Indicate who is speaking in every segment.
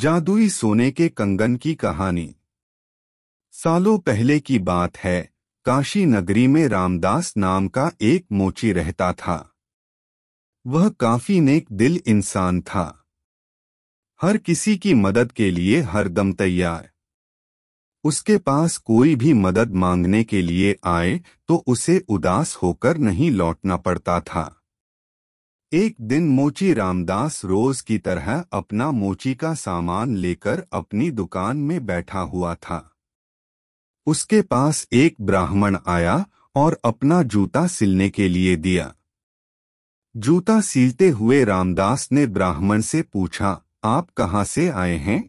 Speaker 1: जादुई सोने के कंगन की कहानी सालों पहले की बात है काशी नगरी में रामदास नाम का एक मोची रहता था वह काफी नेक दिल इंसान था हर किसी की मदद के लिए हरदम तैयार उसके पास कोई भी मदद मांगने के लिए आए तो उसे उदास होकर नहीं लौटना पड़ता था एक दिन मोची रामदास रोज की तरह अपना मोची का सामान लेकर अपनी दुकान में बैठा हुआ था उसके पास एक ब्राह्मण आया और अपना जूता सिलने के लिए दिया जूता सिलते हुए रामदास ने ब्राह्मण से पूछा आप कहाँ से आए हैं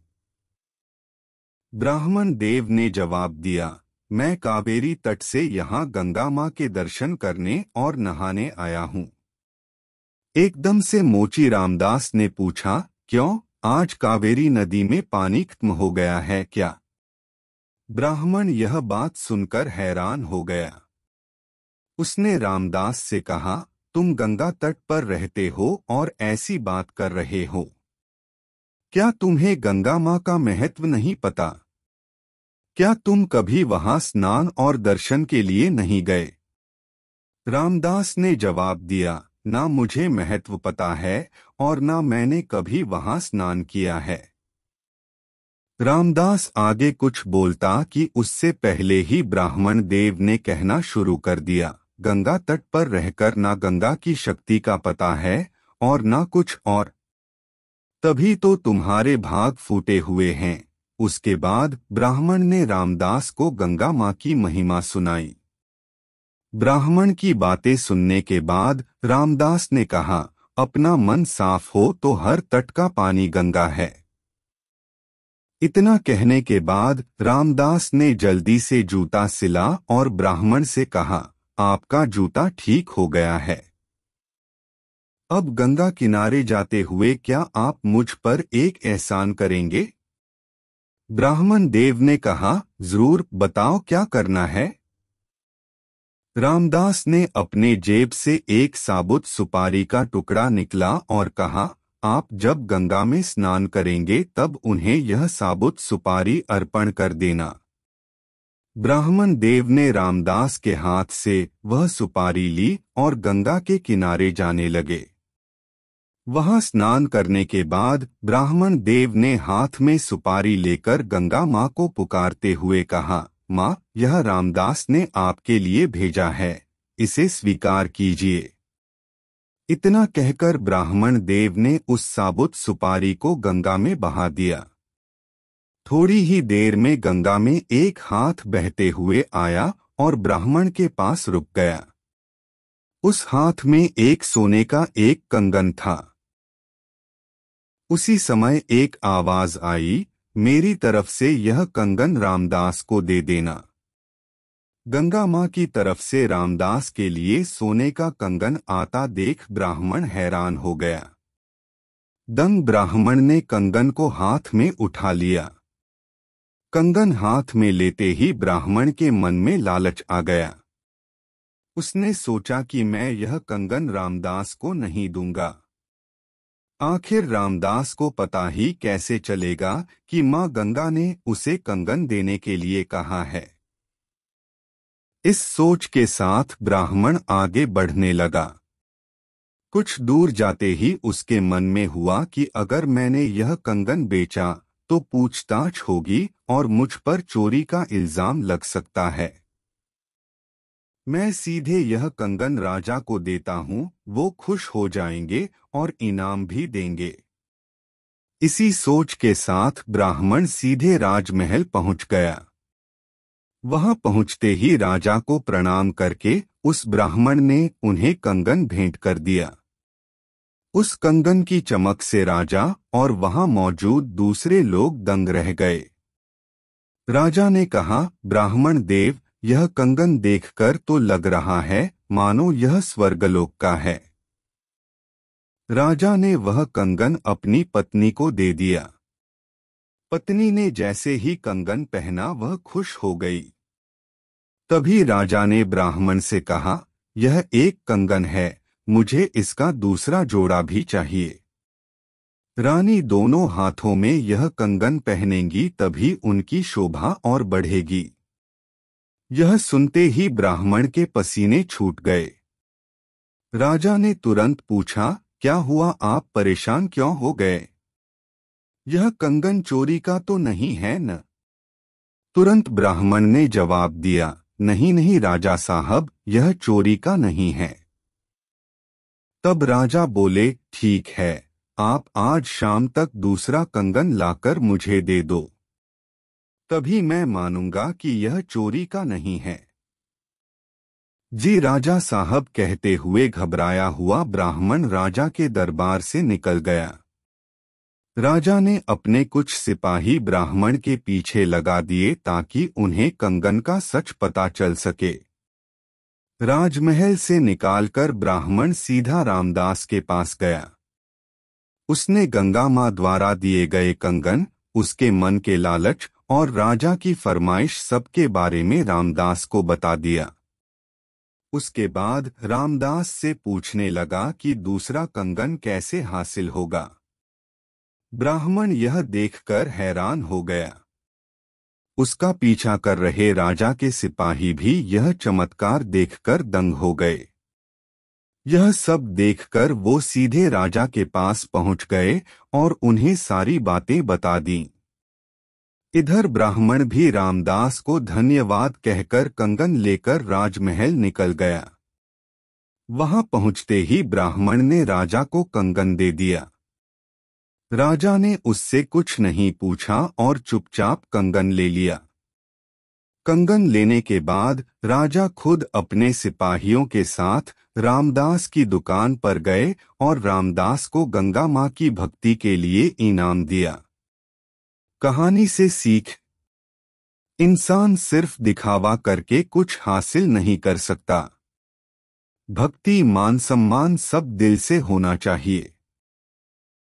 Speaker 1: ब्राह्मण देव ने जवाब दिया मैं कावेरी तट से यहाँ गंगा माँ के दर्शन करने और नहाने आया हूँ एकदम से मोची रामदास ने पूछा क्यों आज कावेरी नदी में पानी खत्म हो गया है क्या ब्राह्मण यह बात सुनकर हैरान हो गया उसने रामदास से कहा तुम गंगा तट पर रहते हो और ऐसी बात कर रहे हो क्या तुम्हें गंगा माँ का महत्व नहीं पता क्या तुम कभी वहां स्नान और दर्शन के लिए नहीं गए रामदास ने जवाब दिया ना मुझे महत्व पता है और ना मैंने कभी वहां स्नान किया है रामदास आगे कुछ बोलता कि उससे पहले ही ब्राह्मण देव ने कहना शुरू कर दिया गंगा तट पर रहकर ना गंगा की शक्ति का पता है और ना कुछ और तभी तो तुम्हारे भाग फूटे हुए हैं उसके बाद ब्राह्मण ने रामदास को गंगा माँ की महिमा सुनाई ब्राह्मण की बातें सुनने के बाद रामदास ने कहा अपना मन साफ हो तो हर तट का पानी गंगा है इतना कहने के बाद रामदास ने जल्दी से जूता सिला और ब्राह्मण से कहा आपका जूता ठीक हो गया है अब गंगा किनारे जाते हुए क्या आप मुझ पर एक एहसान करेंगे ब्राह्मण देव ने कहा जरूर बताओ क्या करना है रामदास ने अपने जेब से एक साबुत सुपारी का टुकड़ा निकला और कहा आप जब गंगा में स्नान करेंगे तब उन्हें यह साबुत सुपारी अर्पण कर देना ब्राह्मण देव ने रामदास के हाथ से वह सुपारी ली और गंगा के किनारे जाने लगे वहां स्नान करने के बाद ब्राह्मण देव ने हाथ में सुपारी लेकर गंगा माँ को पुकारते हुए कहा माँ यह रामदास ने आपके लिए भेजा है इसे स्वीकार कीजिए इतना कहकर ब्राह्मण देव ने उस साबुत सुपारी को गंगा में बहा दिया थोड़ी ही देर में गंगा में एक हाथ बहते हुए आया और ब्राह्मण के पास रुक गया उस हाथ में एक सोने का एक कंगन था उसी समय एक आवाज आई मेरी तरफ से यह कंगन रामदास को दे देना गंगा माँ की तरफ से रामदास के लिए सोने का कंगन आता देख ब्राह्मण हैरान हो गया दंग ब्राह्मण ने कंगन को हाथ में उठा लिया कंगन हाथ में लेते ही ब्राह्मण के मन में लालच आ गया उसने सोचा कि मैं यह कंगन रामदास को नहीं दूंगा आखिर रामदास को पता ही कैसे चलेगा कि माँ गंगा ने उसे कंगन देने के लिए कहा है इस सोच के साथ ब्राह्मण आगे बढ़ने लगा कुछ दूर जाते ही उसके मन में हुआ कि अगर मैंने यह कंगन बेचा तो पूछताछ होगी और मुझ पर चोरी का इल्जाम लग सकता है मैं सीधे यह कंगन राजा को देता हूँ वो खुश हो जाएंगे और इनाम भी देंगे इसी सोच के साथ ब्राह्मण सीधे राजमहल पहुंच गया वहां पहुंचते ही राजा को प्रणाम करके उस ब्राह्मण ने उन्हें कंगन भेंट कर दिया उस कंगन की चमक से राजा और वहां मौजूद दूसरे लोग दंग रह गए राजा ने कहा ब्राह्मण देव यह कंगन देखकर तो लग रहा है मानो यह स्वर्गलोक का है राजा ने वह कंगन अपनी पत्नी को दे दिया पत्नी ने जैसे ही कंगन पहना वह खुश हो गई तभी राजा ने ब्राह्मण से कहा यह एक कंगन है मुझे इसका दूसरा जोड़ा भी चाहिए रानी दोनों हाथों में यह कंगन पहनेंगी तभी उनकी शोभा और बढ़ेगी यह सुनते ही ब्राह्मण के पसीने छूट गए राजा ने तुरंत पूछा क्या हुआ आप परेशान क्यों हो गए यह कंगन चोरी का तो नहीं है न तुरंत ब्राह्मण ने जवाब दिया नहीं नहीं राजा साहब यह चोरी का नहीं है तब राजा बोले ठीक है आप आज शाम तक दूसरा कंगन लाकर मुझे दे दो तभी मैं मानूंगा कि यह चोरी का नहीं है जी राजा साहब कहते हुए घबराया हुआ ब्राह्मण राजा के दरबार से निकल गया राजा ने अपने कुछ सिपाही ब्राह्मण के पीछे लगा दिए ताकि उन्हें कंगन का सच पता चल सके राजमहल से निकालकर ब्राह्मण सीधा रामदास के पास गया उसने गंगा माँ द्वारा दिए गए कंगन उसके मन के लालच और राजा की फरमाइश सबके बारे में रामदास को बता दिया उसके बाद रामदास से पूछने लगा कि दूसरा कंगन कैसे हासिल होगा ब्राह्मण यह देखकर हैरान हो गया उसका पीछा कर रहे राजा के सिपाही भी यह चमत्कार देखकर दंग हो गए यह सब देखकर वो सीधे राजा के पास पहुंच गए और उन्हें सारी बातें बता दीं। इधर ब्राह्मण भी रामदास को धन्यवाद कहकर कंगन लेकर राजमहल निकल गया वहां पहुंचते ही ब्राह्मण ने राजा को कंगन दे दिया राजा ने उससे कुछ नहीं पूछा और चुपचाप कंगन ले लिया कंगन लेने के बाद राजा खुद अपने सिपाहियों के साथ रामदास की दुकान पर गए और रामदास को गंगा माँ की भक्ति के लिए इनाम दिया कहानी से सीख इंसान सिर्फ दिखावा करके कुछ हासिल नहीं कर सकता भक्ति मान सम्मान सब दिल से होना चाहिए